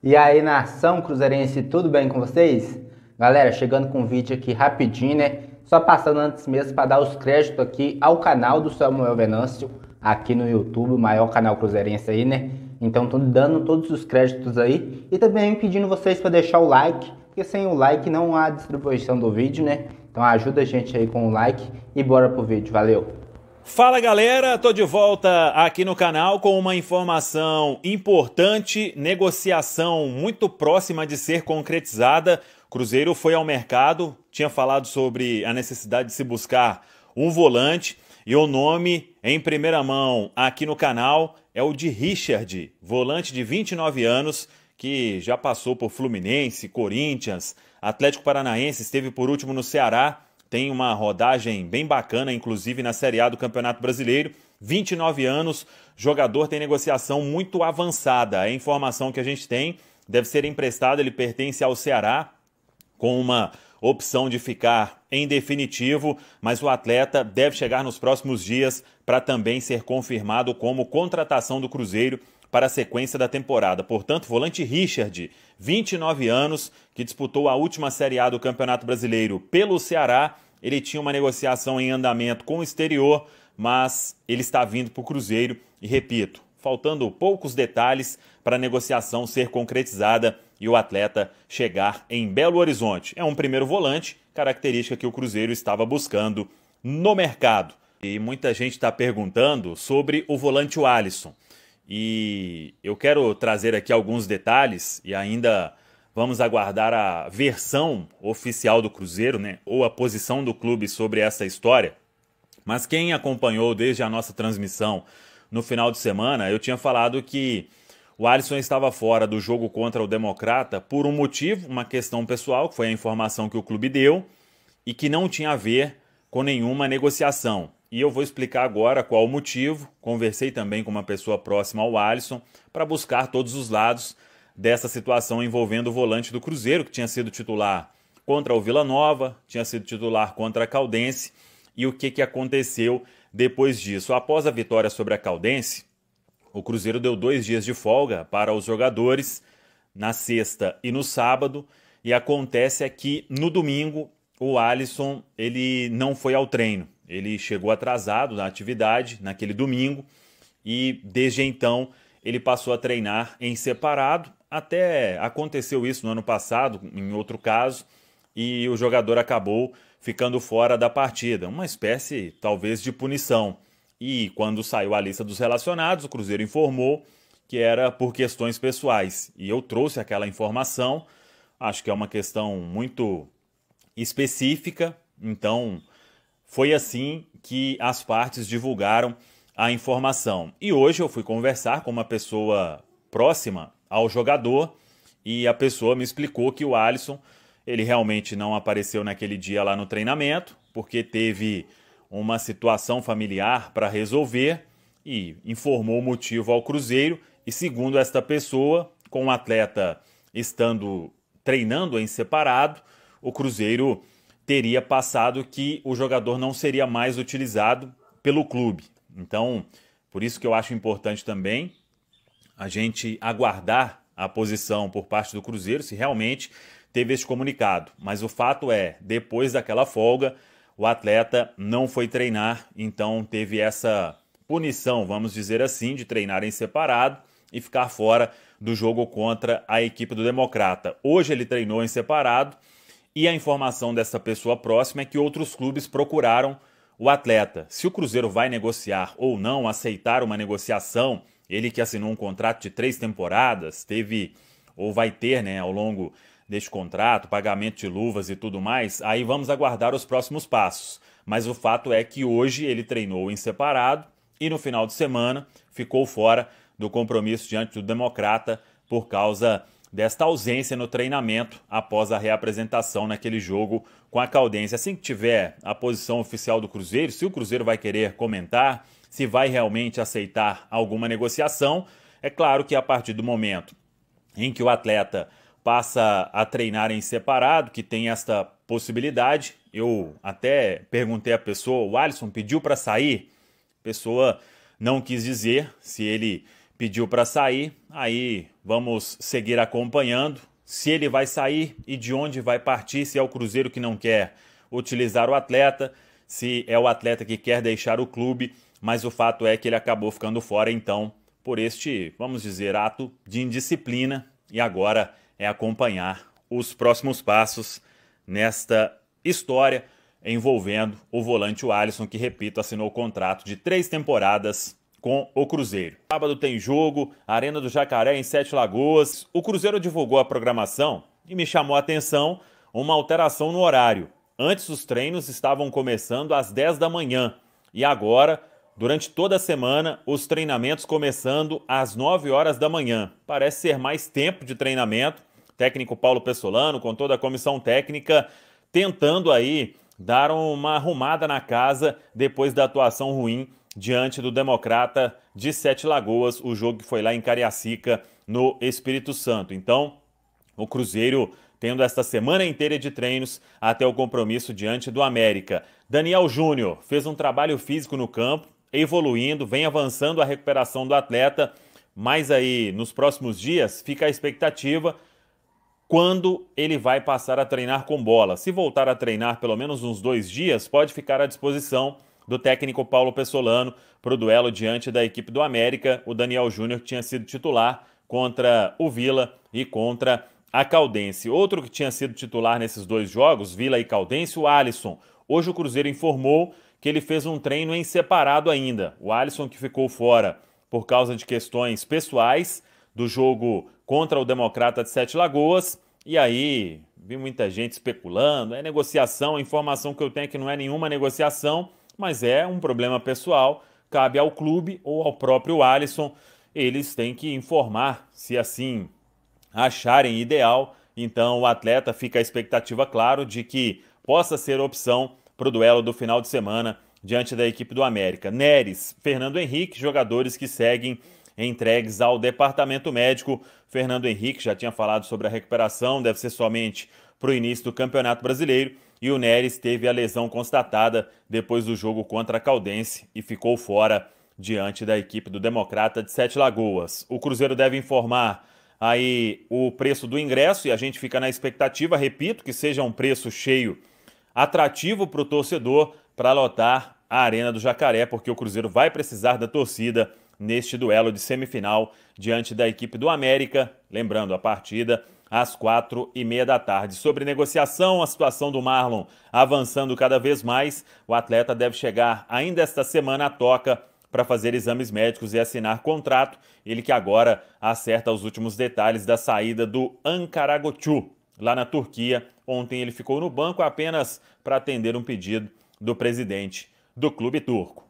E aí, nação cruzeirense, tudo bem com vocês? Galera, chegando com um vídeo aqui rapidinho, né? Só passando antes mesmo para dar os créditos aqui ao canal do Samuel Venâncio, aqui no YouTube, o maior canal cruzeirense aí, né? Então, tô dando todos os créditos aí e também pedindo vocês para deixar o like, porque sem o like não há distribuição do vídeo, né? Então, ajuda a gente aí com o like e bora pro vídeo, valeu! Fala galera, tô de volta aqui no canal com uma informação importante, negociação muito próxima de ser concretizada. Cruzeiro foi ao mercado, tinha falado sobre a necessidade de se buscar um volante e o nome em primeira mão aqui no canal é o de Richard, volante de 29 anos, que já passou por Fluminense, Corinthians, Atlético Paranaense, esteve por último no Ceará tem uma rodagem bem bacana, inclusive na Série A do Campeonato Brasileiro. 29 anos, jogador tem negociação muito avançada. É a informação que a gente tem. Deve ser emprestado, ele pertence ao Ceará, com uma opção de ficar em definitivo, mas o atleta deve chegar nos próximos dias para também ser confirmado como contratação do Cruzeiro para a sequência da temporada. Portanto, volante Richard, 29 anos, que disputou a última Série A do Campeonato Brasileiro pelo Ceará. Ele tinha uma negociação em andamento com o exterior, mas ele está vindo para o Cruzeiro e, repito, faltando poucos detalhes para a negociação ser concretizada e o atleta chegar em Belo Horizonte. É um primeiro volante, característica que o Cruzeiro estava buscando no mercado. E muita gente está perguntando sobre o volante Alisson. E eu quero trazer aqui alguns detalhes e ainda vamos aguardar a versão oficial do Cruzeiro, né? Ou a posição do clube sobre essa história. Mas quem acompanhou desde a nossa transmissão no final de semana, eu tinha falado que o Alisson estava fora do jogo contra o Democrata por um motivo, uma questão pessoal, que foi a informação que o clube deu, e que não tinha a ver com nenhuma negociação. E eu vou explicar agora qual o motivo. Conversei também com uma pessoa próxima ao Alisson para buscar todos os lados dessa situação envolvendo o volante do Cruzeiro, que tinha sido titular contra o Vila Nova, tinha sido titular contra a Caldense e o que, que aconteceu depois disso. Após a vitória sobre a Caldense, o Cruzeiro deu dois dias de folga para os jogadores, na sexta e no sábado, e acontece é que no domingo o Alisson ele não foi ao treino. Ele chegou atrasado na atividade naquele domingo e desde então ele passou a treinar em separado. Até aconteceu isso no ano passado, em outro caso, e o jogador acabou ficando fora da partida, uma espécie talvez de punição. E quando saiu a lista dos relacionados, o Cruzeiro informou que era por questões pessoais. E eu trouxe aquela informação, acho que é uma questão muito específica, então foi assim que as partes divulgaram a informação. E hoje eu fui conversar com uma pessoa próxima ao jogador e a pessoa me explicou que o Alisson ele realmente não apareceu naquele dia lá no treinamento porque teve uma situação familiar para resolver e informou o motivo ao Cruzeiro. E segundo esta pessoa, com o atleta estando treinando em separado, o Cruzeiro teria passado que o jogador não seria mais utilizado pelo clube. Então, por isso que eu acho importante também a gente aguardar a posição por parte do Cruzeiro, se realmente teve esse comunicado. Mas o fato é, depois daquela folga, o atleta não foi treinar, então teve essa punição, vamos dizer assim, de treinar em separado e ficar fora do jogo contra a equipe do Democrata. Hoje ele treinou em separado e a informação dessa pessoa próxima é que outros clubes procuraram o atleta. Se o Cruzeiro vai negociar ou não, aceitar uma negociação, ele que assinou um contrato de três temporadas, teve ou vai ter, né, ao longo deste contrato, pagamento de luvas e tudo mais, aí vamos aguardar os próximos passos. Mas o fato é que hoje ele treinou em separado e no final de semana ficou fora do compromisso diante do Democrata por causa desta ausência no treinamento após a reapresentação naquele jogo com a Caldense. Assim que tiver a posição oficial do Cruzeiro, se o Cruzeiro vai querer comentar, se vai realmente aceitar alguma negociação, é claro que a partir do momento em que o atleta passa a treinar em separado, que tem esta possibilidade, eu até perguntei à pessoa, o Alisson pediu para sair, a pessoa não quis dizer se ele pediu para sair, aí vamos seguir acompanhando se ele vai sair e de onde vai partir, se é o Cruzeiro que não quer utilizar o atleta, se é o atleta que quer deixar o clube, mas o fato é que ele acabou ficando fora então por este, vamos dizer, ato de indisciplina e agora é acompanhar os próximos passos nesta história envolvendo o volante Alisson, que, repito, assinou o contrato de três temporadas com o Cruzeiro. Sábado tem jogo, Arena do Jacaré em Sete Lagoas. O Cruzeiro divulgou a programação e me chamou a atenção uma alteração no horário. Antes os treinos estavam começando às 10 da manhã e agora, durante toda a semana, os treinamentos começando às 9 horas da manhã. Parece ser mais tempo de treinamento. técnico Paulo Pessolano, com toda a comissão técnica, tentando aí dar uma arrumada na casa depois da atuação ruim diante do Democrata de Sete Lagoas, o jogo que foi lá em Cariacica, no Espírito Santo. Então, o Cruzeiro tendo esta semana inteira de treinos até o compromisso diante do América. Daniel Júnior fez um trabalho físico no campo, evoluindo, vem avançando a recuperação do atleta, mas aí nos próximos dias fica a expectativa quando ele vai passar a treinar com bola. Se voltar a treinar pelo menos uns dois dias, pode ficar à disposição do técnico Paulo Pessolano para o duelo diante da equipe do América, o Daniel Júnior que tinha sido titular contra o Vila e contra a Caldense. Outro que tinha sido titular nesses dois jogos, Vila e Caldense, o Alisson. Hoje o Cruzeiro informou que ele fez um treino em separado ainda. O Alisson que ficou fora por causa de questões pessoais do jogo contra o Democrata de Sete Lagoas. E aí, vi muita gente especulando, é negociação, a informação que eu tenho é que não é nenhuma negociação, mas é um problema pessoal, cabe ao clube ou ao próprio Alisson. Eles têm que informar se assim acharem ideal. Então o atleta fica a expectativa, claro, de que possa ser opção para o duelo do final de semana diante da equipe do América. Neres, Fernando Henrique, jogadores que seguem entregues ao departamento médico. Fernando Henrique já tinha falado sobre a recuperação, deve ser somente para o início do Campeonato Brasileiro e o Neres teve a lesão constatada depois do jogo contra a Caldense e ficou fora diante da equipe do Democrata de Sete Lagoas. O Cruzeiro deve informar aí o preço do ingresso e a gente fica na expectativa, repito, que seja um preço cheio, atrativo para o torcedor para lotar a Arena do Jacaré, porque o Cruzeiro vai precisar da torcida neste duelo de semifinal diante da equipe do América. Lembrando, a partida às quatro e meia da tarde. Sobre negociação, a situação do Marlon avançando cada vez mais. O atleta deve chegar ainda esta semana à toca para fazer exames médicos e assinar contrato. Ele que agora acerta os últimos detalhes da saída do Ankaragochu, lá na Turquia. Ontem ele ficou no banco apenas para atender um pedido do presidente do clube turco.